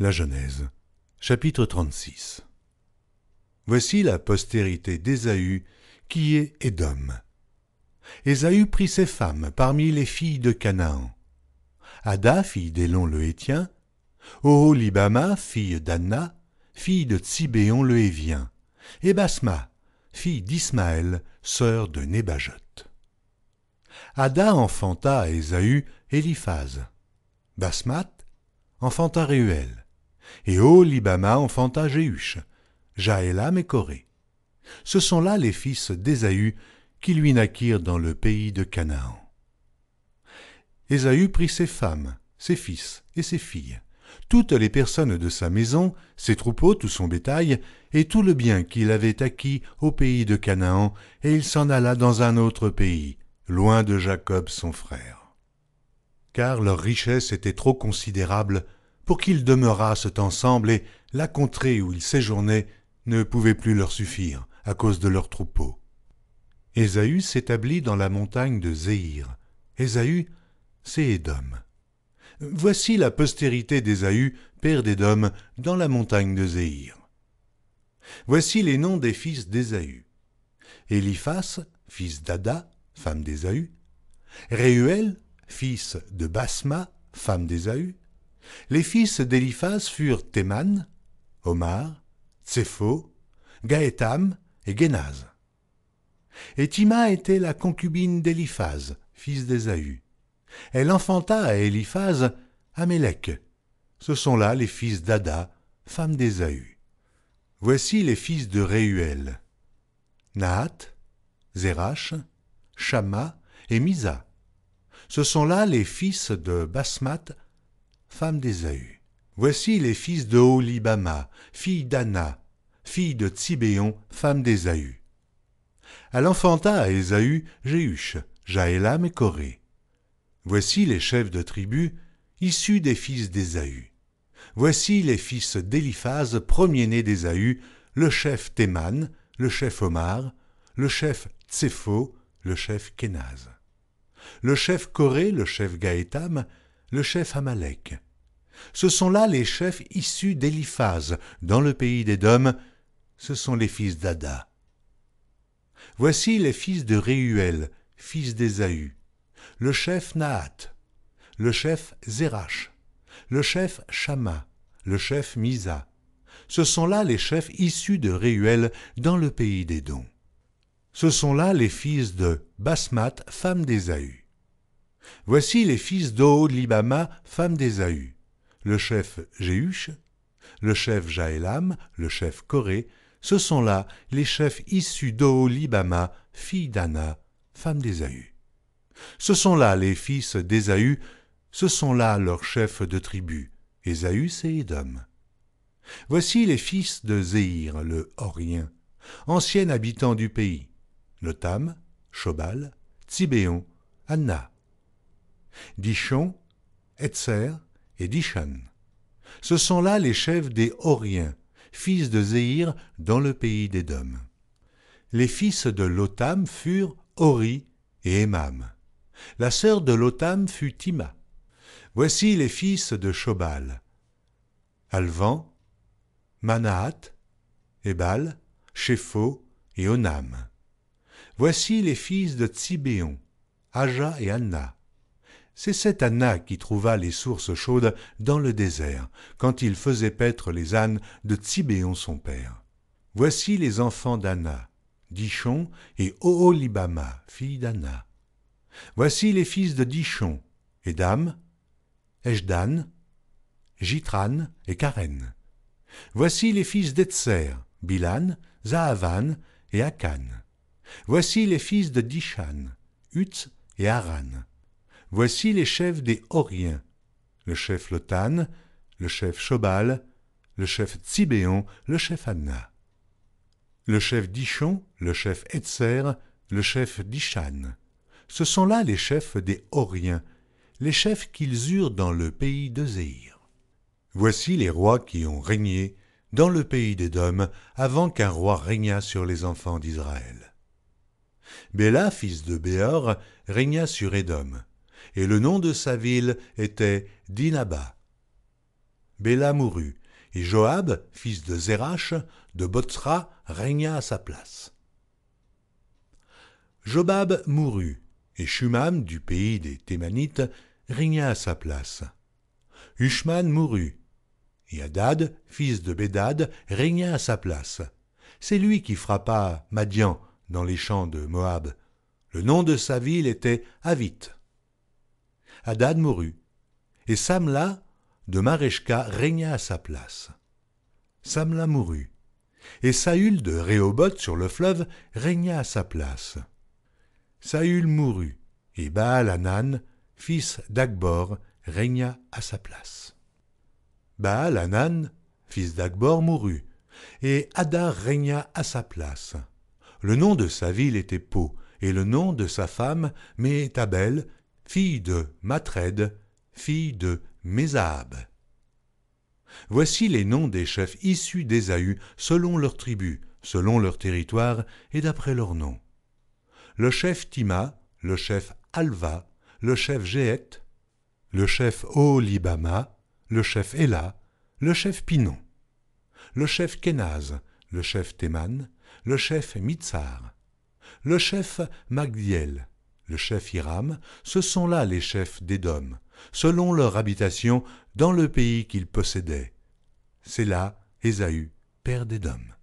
La Genèse, chapitre 36 Voici la postérité d'Ésaü, qui est Edom. Ésaü prit ses femmes parmi les filles de Canaan. Ada, fille d'Élon le Hétien, Oholibama, fille d'Anna, fille de Tsibéon le Hévien, et Basma, fille d'Ismaël, sœur de Nébajot. Ada enfanta à Ésaü Eliphaz. Basmat enfanta Réuel et Libama enfanta Jéhush, Jaélam et Corée. Ce sont là les fils d'Ésaü qui lui naquirent dans le pays de Canaan. Ésaü prit ses femmes, ses fils et ses filles, toutes les personnes de sa maison, ses troupeaux, tout son bétail, et tout le bien qu'il avait acquis au pays de Canaan, et il s'en alla dans un autre pays, loin de Jacob son frère. Car leur richesse était trop considérable pour qu'ils demeurassent ensemble et la contrée où ils séjournaient ne pouvait plus leur suffire à cause de leurs troupeaux. Ésaü s'établit dans la montagne de Zéhir. Ésaü, c'est Édom. Voici la postérité d'Ésaü, père d'Édom, dans la montagne de Zéhir. Voici les noms des fils d'Ésaü. Eliphas, fils d'Ada, femme d'Ésaü. Réuel, fils de Basma, femme d'Ésaü. Les fils d'Éliphaz furent Théman, Omar, Tsepho, Gaétam et Génaz. Et était la concubine d'Éliphaz, fils d'Ésaü. Elle enfanta à Éliphaz Amélec. Ce sont là les fils d'Ada, femme d'Ésaü. Voici les fils de Réuel. Nahat, Zérach, Shama et Misa. Ce sont là les fils de Basmat, femme d'Ésaü. Voici les fils de Olibama, fille d'Anna, fille de Tsibéon, femme d'Ésaü. Elle enfanta à Ésaü Jéhush, Jaélam et Corée. Voici les chefs de tribu, issus des fils d'Ésaü. Voici les fils d'Éliphaz, premier-né d'Ésaü, le chef Théman, le chef Omar, le chef Tsepho, le chef Kénaz. Le chef Corée, le chef Gaétam, le chef Amalek, ce sont là les chefs issus d'Éliphaz, dans le pays d'Édom, ce sont les fils d'Ada. Voici les fils de Réuel, fils d'Ésaü, le chef Nahat, le chef Zérach, le chef Shama, le chef Misa. Ce sont là les chefs issus de Réuel dans le pays des dons. Ce sont là les fils de Basmat, femme d'Ésaü. Voici les fils d'Oholibama, femme d'Ésaü le chef jehush le chef Jaélam, le chef Corée, ce sont là les chefs issus d'Olibama, fille d'Anna, femme d'Ésaü. Ce sont là les fils d'Ésaü, ce sont là leurs chefs de tribu, Ésaü et Édom. Voici les fils de Zéhir, le Horien, ancien habitant du pays, Notam, Chobal, tibéon Anna. Dichon, Etzer, ce sont là les chefs des Horiens, fils de Zéhir, dans le pays d'Édom. Les fils de Lotam furent Hori et Emam. La sœur de Lotam fut Tima. Voici les fils de Chobal, Alvan, Manahat, Ebal, Shepho et Onam. Voici les fils de Tsibéon, Aja et Anna c'est cet anna qui trouva les sources chaudes dans le désert quand il faisait paître les ânes de Tzibéon son père voici les enfants d'anna Dichon et oholibama fille d'anna voici les fils de Dichon, Edam, eshdan jitran et karen voici les fils d'etser bilan Zahavan et akan voici les fils de dishan uts et Aran. Voici les chefs des Horiens, le chef Lotan, le chef Shobal, le chef Tzibéon, le chef Anna, le chef Dichon, le chef Etzer, le chef Dishan. Ce sont là les chefs des Horiens, les chefs qu'ils eurent dans le pays de Zéhir. Voici les rois qui ont régné dans le pays d'Édom avant qu'un roi régnât sur les enfants d'Israël. Béla, fils de Béor, régna sur Édom et le nom de sa ville était Dinaba. Béla mourut, et Joab, fils de Zérach, de Botsra, régna à sa place. Jobab mourut, et Shumam, du pays des Thémanites, régna à sa place. Hushman mourut, et Hadad, fils de Bédad, régna à sa place. C'est lui qui frappa Madian dans les champs de Moab. Le nom de sa ville était Avit. Adad mourut, et Samla de Mareshka régna à sa place. Samla mourut, et Saül de Rehoboth sur le fleuve régna à sa place. Saül mourut, et baal anan fils d'Agbor, régna à sa place. baal anan fils d'Agbor, mourut, et Hadar régna à sa place. Le nom de sa ville était Po, et le nom de sa femme Métabel, fille de Matred, fille de Mézab. Voici les noms des chefs issus d'Ésaü selon leur tribu, selon leur territoire et d'après leur nom. Le chef Tima, le chef Alva, le chef Géet, le chef Olibama, le chef Ella, le chef Pinon, le chef Kenaz, le chef Teman, le chef Mitzar, le chef Magdiel, le chef Hiram, ce sont là les chefs d'Edom, selon leur habitation, dans le pays qu'ils possédaient. C'est là Ésaü, père d'Edom.